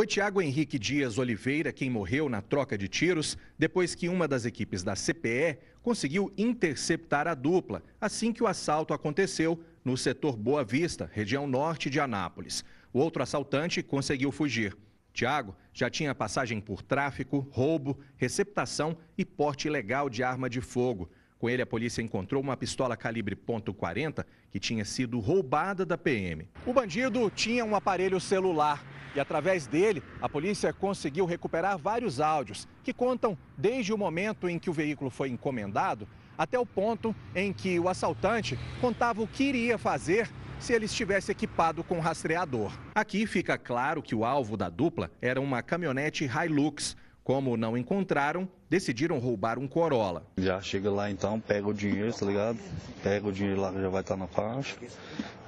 Foi Tiago Henrique Dias Oliveira quem morreu na troca de tiros depois que uma das equipes da CPE conseguiu interceptar a dupla assim que o assalto aconteceu no setor Boa Vista, região norte de Anápolis. O outro assaltante conseguiu fugir. Tiago já tinha passagem por tráfico, roubo, receptação e porte ilegal de arma de fogo. Com ele, a polícia encontrou uma pistola calibre .40 que tinha sido roubada da PM. O bandido tinha um aparelho celular e através dele, a polícia conseguiu recuperar vários áudios que contam desde o momento em que o veículo foi encomendado até o ponto em que o assaltante contava o que iria fazer se ele estivesse equipado com rastreador. Aqui fica claro que o alvo da dupla era uma caminhonete Hilux. Como não encontraram, decidiram roubar um Corolla. Já chega lá então, pega o dinheiro, tá ligado? Pega o dinheiro lá que já vai estar tá na faixa,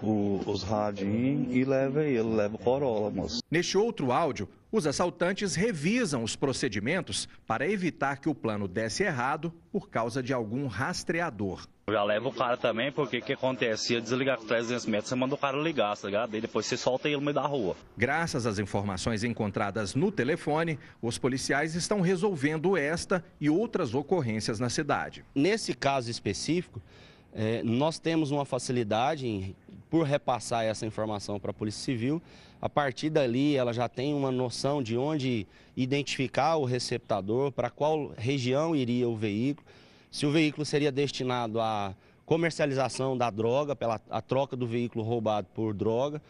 o, os radinhos e leva ele, leva o Corolla, moço. Neste outro áudio, os assaltantes revisam os procedimentos para evitar que o plano desse errado por causa de algum rastreador. Já leva o cara também, porque o que acontece? Ia desligar com 300 metros, você manda o cara ligar, tá ligado? E depois você solta ele no meio da rua. Graças às informações encontradas no telefone, os policiais estão resolvendo esta esta e outras ocorrências na cidade. Nesse caso específico, é, nós temos uma facilidade em, por repassar essa informação para a Polícia Civil. A partir dali, ela já tem uma noção de onde identificar o receptador, para qual região iria o veículo, se o veículo seria destinado à comercialização da droga, pela a troca do veículo roubado por droga,